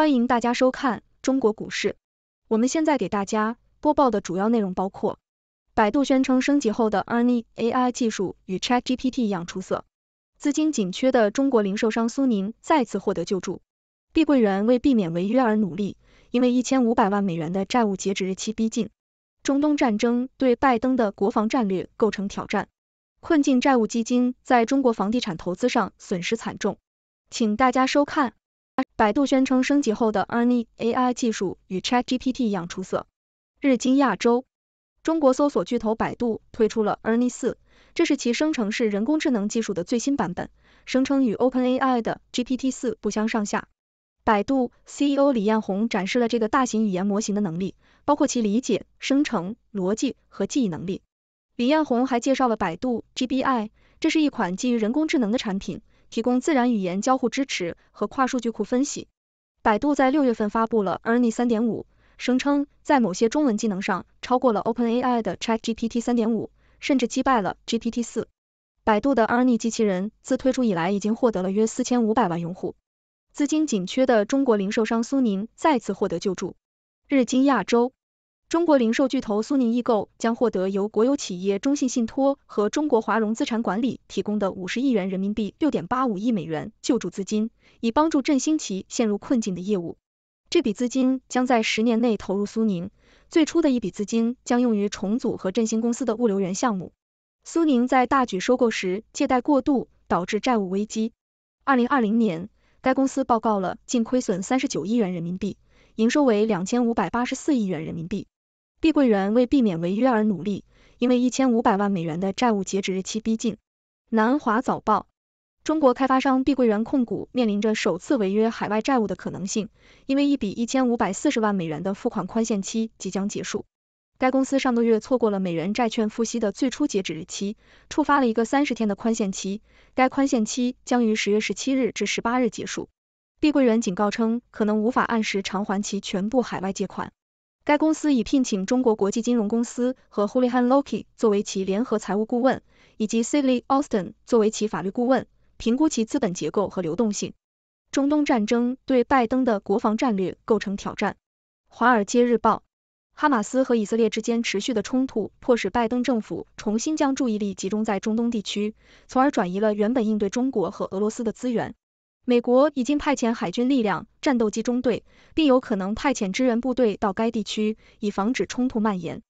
欢迎大家收看中国股市。我们现在给大家播报的主要内容包括：百度宣称升级后的 Arni AI 技术与 Chat GPT 一样出色；资金紧缺的中国零售商苏宁再次获得救助；碧桂园为避免违约而努力，因为一千五百万美元的债务截止日期逼近；中东战争对拜登的国防战略构成挑战；困境债务基金在中国房地产投资上损失惨重。请大家收看。百度宣称，升级后的 Ernie AI 技术与 ChatGPT 一样出色。日经亚洲，中国搜索巨头百度推出了 Ernie 4，这是其生成式人工智能技术的最新版本，声称与 OpenAI 的 GPT 4不相上下。百度 CEO 李彦宏展示了这个大型语言模型的能力，包括其理解、生成、逻辑和记忆能力。李彦宏还介绍了百度 GBI，这是一款基于人工智能的产品。提供自然语言交互支持和跨数据库分析。百度在六月份发布了 Ernie 三点五，声称在某些中文技能上超过了 OpenAI 的 ChatGPT 三点五，甚至击败了 GPT 四。百度的 Ernie 机器人自推出以来已经获得了约四千五百万用户。资金紧缺的中国零售商苏宁再次获得救助。日经亚洲。中国零售巨头苏宁易购将获得由国有企业中信信托和中国华融资产管理提供的五十亿元人民币（六点八五亿美元）救助资金，以帮助振兴其陷入困境的业务。这笔资金将在十年内投入苏宁。最初的一笔资金将用于重组和振兴公司的物流园项目。苏宁在大举收购时借贷过度，导致债务危机。二零二零年，该公司报告了净亏损三十九亿元人民币，营收为两千五百八十四亿元人民币。碧桂园为避免违约而努力，因为一千五百万美元的债务截止日期逼近。南华早报：中国开发商碧桂园控股面临着首次违约海外债务的可能性，因为一笔一千五百四十万美元的付款宽限期即将结束。该公司上个月错过了美元债券付息的最初截止日期，触发了一个三十天的宽限期，该宽限期将于十月十七日至十八日结束。碧桂园警告称，可能无法按时偿还其全部海外借款。该公司已聘请中国国际金融公司和 Hulihan Loki 作为其联合财务顾问，以及 s i l e y Austin 作为其法律顾问，评估其资本结构和流动性。中东战争对拜登的国防战略构成挑战。《华尔街日报》：哈马斯和以色列之间持续的冲突，迫使拜登政府重新将注意力集中在中东地区，从而转移了原本应对中国和俄罗斯的资源。美国已经派遣海军力量、战斗机中队，并有可能派遣支援部队到该地区，以防止冲突蔓延。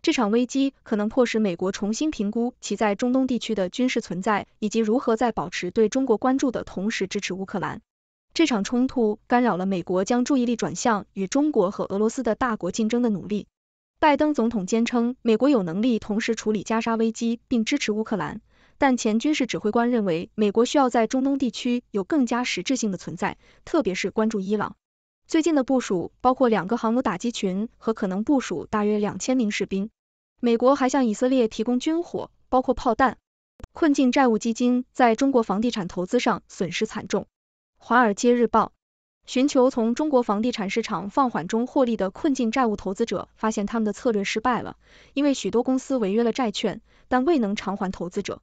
这场危机可能迫使美国重新评估其在中东地区的军事存在，以及如何在保持对中国关注的同时支持乌克兰。这场冲突干扰了美国将注意力转向与中国和俄罗斯的大国竞争的努力。拜登总统坚称，美国有能力同时处理加沙危机并支持乌克兰。但前军事指挥官认为，美国需要在中东地区有更加实质性的存在，特别是关注伊朗。最近的部署包括两个航母打击群和可能部署大约两千名士兵。美国还向以色列提供军火，包括炮弹。困境债务基金在中国房地产投资上损失惨重。《华尔街日报》寻求从中国房地产市场放缓中获利的困境债务投资者发现他们的策略失败了，因为许多公司违约了债券，但未能偿还投资者。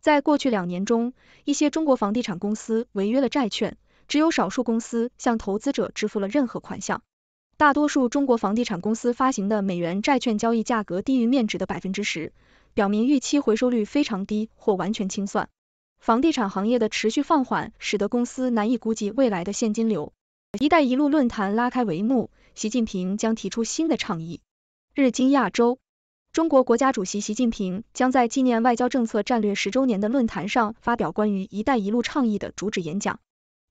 在过去两年中，一些中国房地产公司违约了债券，只有少数公司向投资者支付了任何款项。大多数中国房地产公司发行的美元债券交易价格低于面值的百分之十，表明预期回收率非常低或完全清算。房地产行业的持续放缓使得公司难以估计未来的现金流。“一带一路”论坛拉开帷幕，习近平将提出新的倡议。日经亚洲。中国国家主席习近平将在纪念外交政策战略十周年的论坛上发表关于“一带一路”倡议的主旨演讲。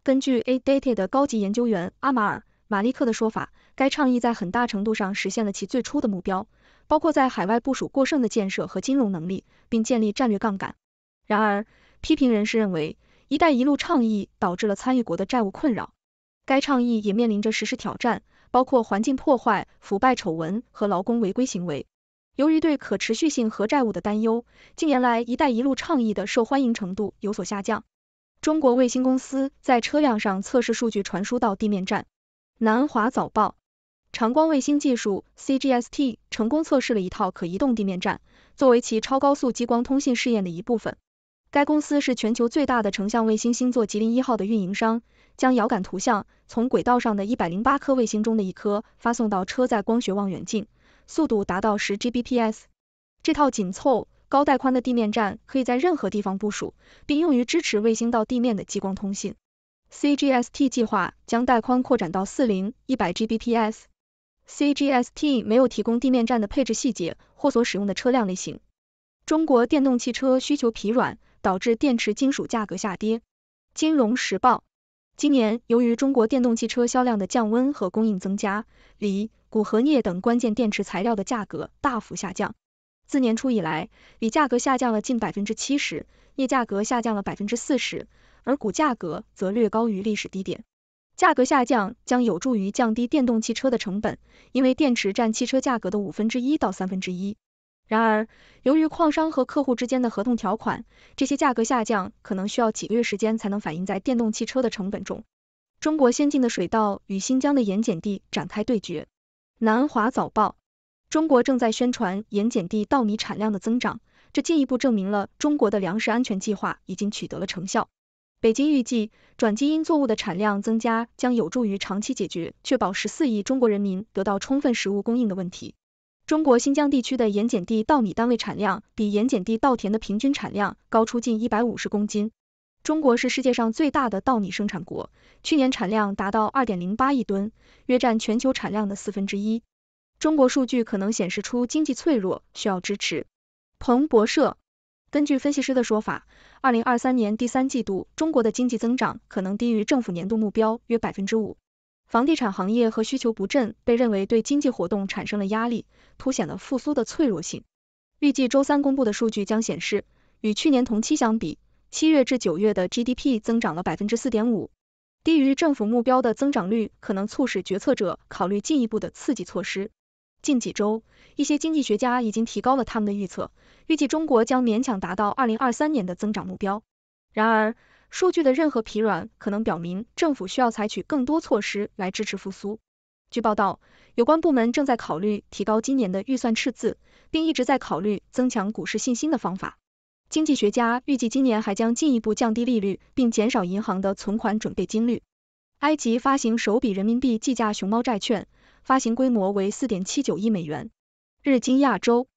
根据 a d a t a 的高级研究员阿马尔·马利克的说法，该倡议在很大程度上实现了其最初的目标，包括在海外部署过剩的建设和金融能力，并建立战略杠杆。然而，批评人士认为“一带一路”倡议导致了参与国的债务困扰。该倡议也面临着实施挑战，包括环境破坏、腐败丑闻和劳工违规行为。由于对可持续性核债务的担忧，近年来“一带一路”倡议的受欢迎程度有所下降。中国卫星公司在车辆上测试数据传输到地面站。南华早报，长光卫星技术 （CGST） 成功测试了一套可移动地面站，作为其超高速激光通信试验的一部分。该公司是全球最大的成像卫星星座“吉林一号”的运营商，将遥感图像从轨道上的一百零八颗卫星中的一颗发送到车载光学望远镜。速度达到十 Gbps，这套紧凑、高带宽的地面站可以在任何地方部署，并用于支持卫星到地面的激光通信。CGST 计划将带宽扩展到四零一百 Gbps。CGST 没有提供地面站的配置细节或所使用的车辆类型。中国电动汽车需求疲软导致电池金属价格下跌。金融时报，今年由于中国电动汽车销量的降温和供应增加，锂。钴和镍等关键电池材料的价格大幅下降。自年初以来，锂价格下降了近百分之七十，镍价格下降了百分之四十，而钴价格则略高于历史低点。价格下降将有助于降低电动汽车的成本，因为电池占汽车价格的五分之一到三分之一。然而，由于矿商和客户之间的合同条款，这些价格下降可能需要几个月时间才能反映在电动汽车的成本中。中国先进的水稻与新疆的盐碱地展开对决。南华早报：中国正在宣传盐碱地稻米产量的增长，这进一步证明了中国的粮食安全计划已经取得了成效。北京预计，转基因作物的产量增加将有助于长期解决确保十四亿中国人民得到充分食物供应的问题。中国新疆地区的盐碱地稻米单位产量比盐碱地稻田的平均产量高出近一百五十公斤。中国是世界上最大的稻米生产国，去年产量达到二点零八亿吨，约占全球产量的四分之一。中国数据可能显示出经济脆弱，需要支持。彭博社根据分析师的说法，二零二三年第三季度中国的经济增长可能低于政府年度目标约百分之五。房地产行业和需求不振被认为对经济活动产生了压力，凸显了复苏的脆弱性。预计周三公布的数据将显示，与去年同期相比。七月至九月的 GDP 增长了百分之四点五，低于政府目标的增长率，可能促使决策者考虑进一步的刺激措施。近几周，一些经济学家已经提高了他们的预测，预计中国将勉强达到二零二三年的增长目标。然而，数据的任何疲软可能表明政府需要采取更多措施来支持复苏。据报道，有关部门正在考虑提高今年的预算赤字，并一直在考虑增强股市信心的方法。经济学家预计，今年还将进一步降低利率，并减少银行的存款准备金率。埃及发行首笔人民币计价熊猫债券，发行规模为四点七九亿美元。日经亚洲，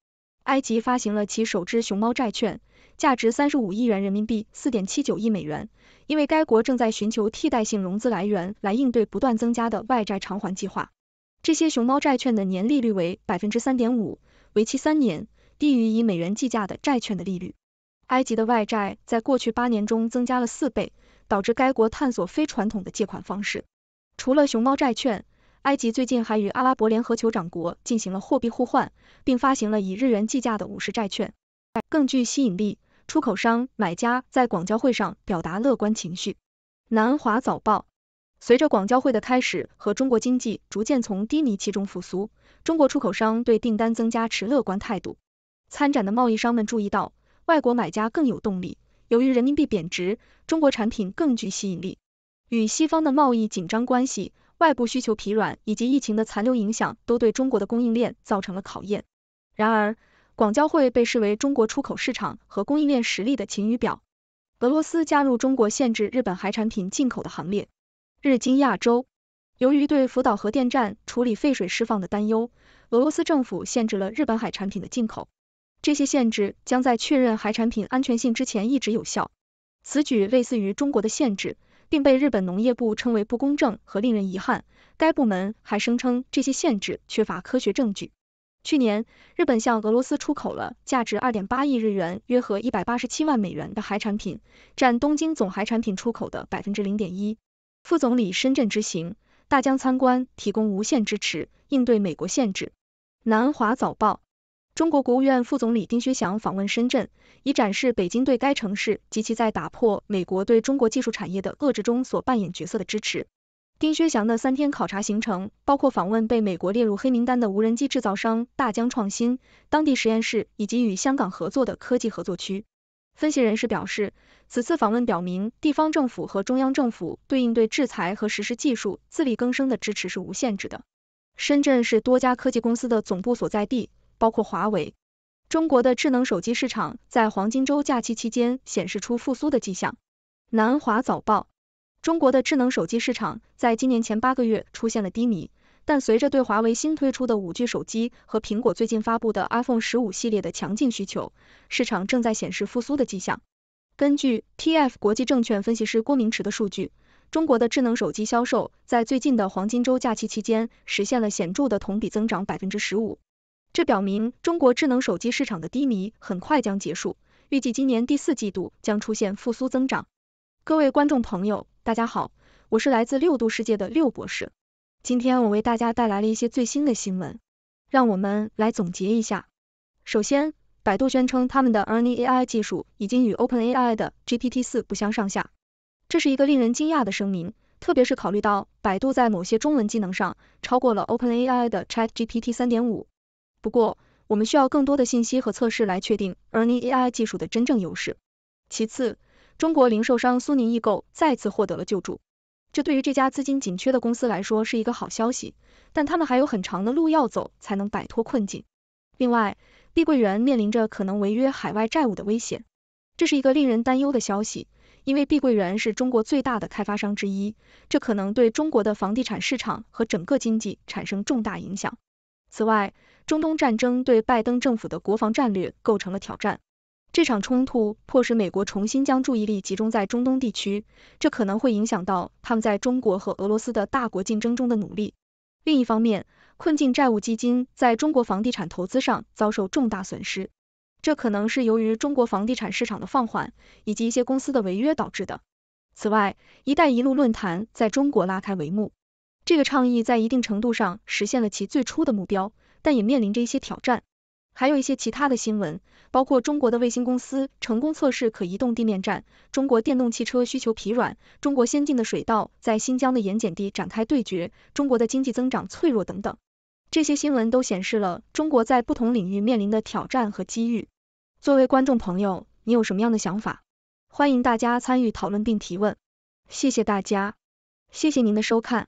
埃及发行了其首只熊猫债券，价值三十五亿元人民币（四点七九亿美元），因为该国正在寻求替代性融资来源来应对不断增加的外债偿还计划。这些熊猫债券的年利率为百分之三点五，为期三年，低于以美元计价的债券的利率。埃及的外债在过去八年中增加了四倍，导致该国探索非传统的借款方式。除了熊猫债券，埃及最近还与阿拉伯联合酋长国进行了货币互换，并发行了以日元计价的五十债券。更具吸引力，出口商买家在广交会上表达乐观情绪。南华早报：随着广交会的开始和中国经济逐渐从低迷期中复苏，中国出口商对订单增加持乐观态度。参展的贸易商们注意到。外国买家更有动力，由于人民币贬值，中国产品更具吸引力。与西方的贸易紧张关系、外部需求疲软以及疫情的残留影响，都对中国的供应链造成了考验。然而，广交会被视为中国出口市场和供应链实力的晴雨表。俄罗斯加入中国限制日本海产品进口的行列。日经亚洲，由于对福岛核电站处理废水释放的担忧，俄罗斯政府限制了日本海产品的进口。这些限制将在确认海产品安全性之前一直有效。此举类似于中国的限制，并被日本农业部称为不公正和令人遗憾。该部门还声称这些限制缺乏科学证据。去年，日本向俄罗斯出口了价值二点八亿日元（约合一百八十七万美元）的海产品，占东京总海产品出口的百分之零点一。副总理深圳之行，大疆参观，提供无限支持，应对美国限制。南华早报。中国国务院副总理丁薛祥访问深圳，以展示北京对该城市及其在打破美国对中国技术产业的遏制中所扮演角色的支持。丁薛祥的三天考察行程包括访问被美国列入黑名单的无人机制造商大疆创新、当地实验室以及与香港合作的科技合作区。分析人士表示，此次访问表明地方政府和中央政府对应对制裁和实施技术自力更生的支持是无限制的。深圳是多家科技公司的总部所在地。包括华为，中国的智能手机市场在黄金周假期期间显示出复苏的迹象。南华早报：中国的智能手机市场在今年前八个月出现了低迷，但随着对华为新推出的五 G 手机和苹果最近发布的 iPhone 十五系列的强劲需求，市场正在显示复苏的迹象。根据 TF 国际证券分析师郭明池的数据，中国的智能手机销售在最近的黄金周假期期间实现了显著的同比增长百分之十五。这表明中国智能手机市场的低迷很快将结束，预计今年第四季度将出现复苏增长。各位观众朋友，大家好，我是来自六度世界的六博士。今天我为大家带来了一些最新的新闻，让我们来总结一下。首先，百度宣称他们的 ERNIE AI 技术已经与 OpenAI 的 GPT 四不相上下，这是一个令人惊讶的声明，特别是考虑到百度在某些中文技能上超过了 OpenAI 的 ChatGPT 三点五。不过，我们需要更多的信息和测试来确定 Ernie AI 技术的真正优势。其次，中国零售商苏宁易购再次获得了救助，这对于这家资金紧缺的公司来说是一个好消息，但他们还有很长的路要走才能摆脱困境。另外，碧桂园面临着可能违约海外债务的危险，这是一个令人担忧的消息，因为碧桂园是中国最大的开发商之一，这可能对中国的房地产市场和整个经济产生重大影响。此外，中东战争对拜登政府的国防战略构成了挑战。这场冲突迫使美国重新将注意力集中在中东地区，这可能会影响到他们在中国和俄罗斯的大国竞争中的努力。另一方面，困境债务基金在中国房地产投资上遭受重大损失，这可能是由于中国房地产市场的放缓以及一些公司的违约导致的。此外，“一带一路”论坛在中国拉开帷幕。这个倡议在一定程度上实现了其最初的目标，但也面临着一些挑战。还有一些其他的新闻，包括中国的卫星公司成功测试可移动地面站，中国电动汽车需求疲软，中国先进的水稻在新疆的盐碱地展开对决，中国的经济增长脆弱等等。这些新闻都显示了中国在不同领域面临的挑战和机遇。作为观众朋友，你有什么样的想法？欢迎大家参与讨论并提问。谢谢大家，谢谢您的收看。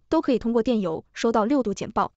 都可以通过电邮收到六度简报。